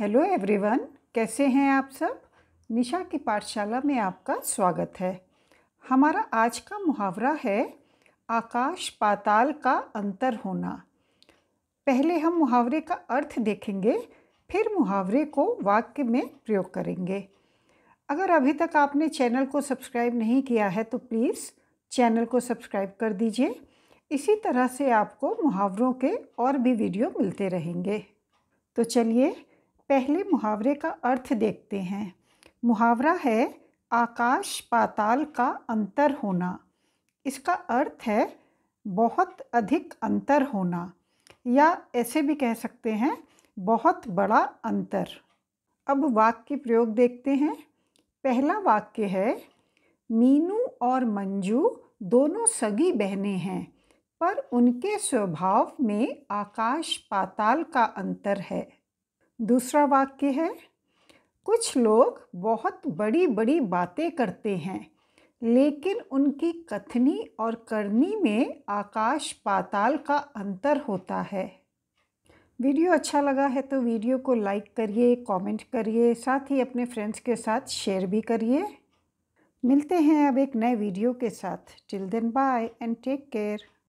hello everyone कैसे हैं आप सब निशा की पाठशाला में आपका स्वागत है हमारा आज का मुहावरा है आकाश पाताल का अंतर होना पहले हम मुहावरे का अर्थ देखेंगे फिर मुहावरे को वाक्य में प्रयोग करेंगे अगर अभी तक आपने चैनल को सब्सक्राइब नहीं किया है तो प्लीज़ चैनल को सब्सक्राइब कर दीजिए इसी तरह से आपको मुहावरों के और भी वीडियो मिलते रहेंगे तो चलिए पहले मुहावरे का अर्थ देखते हैं मुहावरा है आकाश पाताल का अंतर होना इसका अर्थ है बहुत अधिक अंतर होना या ऐसे भी कह सकते हैं बहुत बड़ा अंतर अब वाक्य प्रयोग देखते हैं पहला वाक्य है मीनू और मंजू दोनों सगी बहनें हैं पर उनके स्वभाव में आकाश पाताल का अंतर है दूसरा वाक्य है कुछ लोग बहुत बड़ी बड़ी बातें करते हैं लेकिन उनकी कथनी और करनी में आकाश पाताल का अंतर होता है वीडियो अच्छा लगा है तो वीडियो को लाइक करिए कमेंट करिए साथ ही अपने फ्रेंड्स के साथ शेयर भी करिए मिलते हैं अब एक नए वीडियो के साथ till then bye and take care